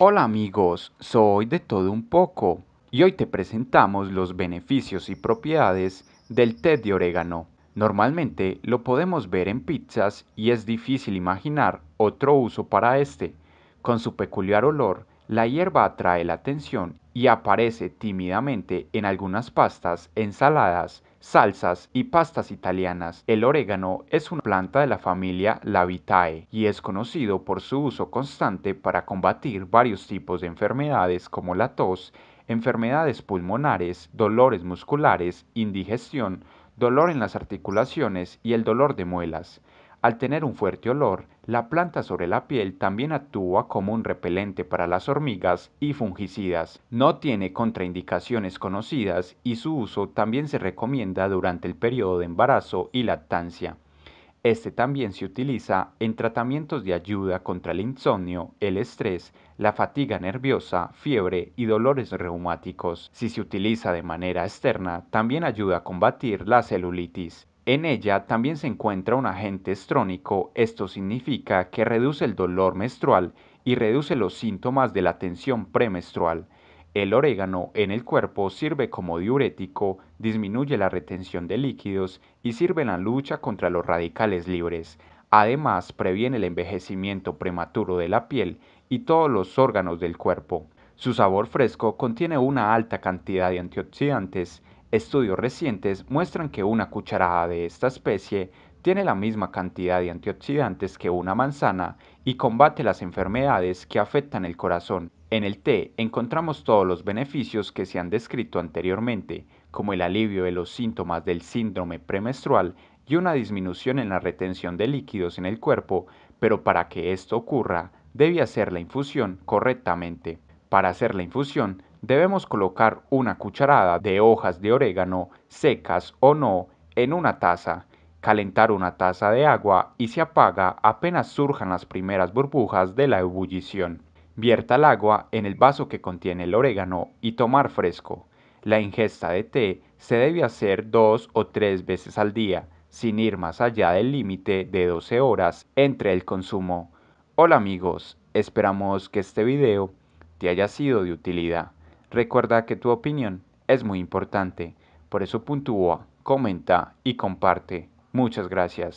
Hola amigos, soy de todo un poco y hoy te presentamos los beneficios y propiedades del té de orégano. Normalmente lo podemos ver en pizzas y es difícil imaginar otro uso para este. Con su peculiar olor, la hierba atrae la atención y aparece tímidamente en algunas pastas, ensaladas, salsas y pastas italianas. El orégano es una planta de la familia Lavitae y es conocido por su uso constante para combatir varios tipos de enfermedades como la tos, enfermedades pulmonares, dolores musculares, indigestión, dolor en las articulaciones y el dolor de muelas. Al tener un fuerte olor, la planta sobre la piel también actúa como un repelente para las hormigas y fungicidas. No tiene contraindicaciones conocidas y su uso también se recomienda durante el periodo de embarazo y lactancia. Este también se utiliza en tratamientos de ayuda contra el insomnio, el estrés, la fatiga nerviosa, fiebre y dolores reumáticos. Si se utiliza de manera externa, también ayuda a combatir la celulitis. En ella también se encuentra un agente estrónico, esto significa que reduce el dolor menstrual y reduce los síntomas de la tensión premenstrual. El orégano en el cuerpo sirve como diurético, disminuye la retención de líquidos y sirve en la lucha contra los radicales libres. Además, previene el envejecimiento prematuro de la piel y todos los órganos del cuerpo. Su sabor fresco contiene una alta cantidad de antioxidantes Estudios recientes muestran que una cucharada de esta especie tiene la misma cantidad de antioxidantes que una manzana y combate las enfermedades que afectan el corazón. En el té encontramos todos los beneficios que se han descrito anteriormente, como el alivio de los síntomas del síndrome premenstrual y una disminución en la retención de líquidos en el cuerpo, pero para que esto ocurra, debe hacer la infusión correctamente. Para hacer la infusión, debemos colocar una cucharada de hojas de orégano, secas o no, en una taza, calentar una taza de agua y se apaga apenas surjan las primeras burbujas de la ebullición. Vierta el agua en el vaso que contiene el orégano y tomar fresco. La ingesta de té se debe hacer dos o tres veces al día, sin ir más allá del límite de 12 horas entre el consumo. Hola amigos, esperamos que este video te haya sido de utilidad. Recuerda que tu opinión es muy importante, por eso puntúa, comenta y comparte. Muchas gracias.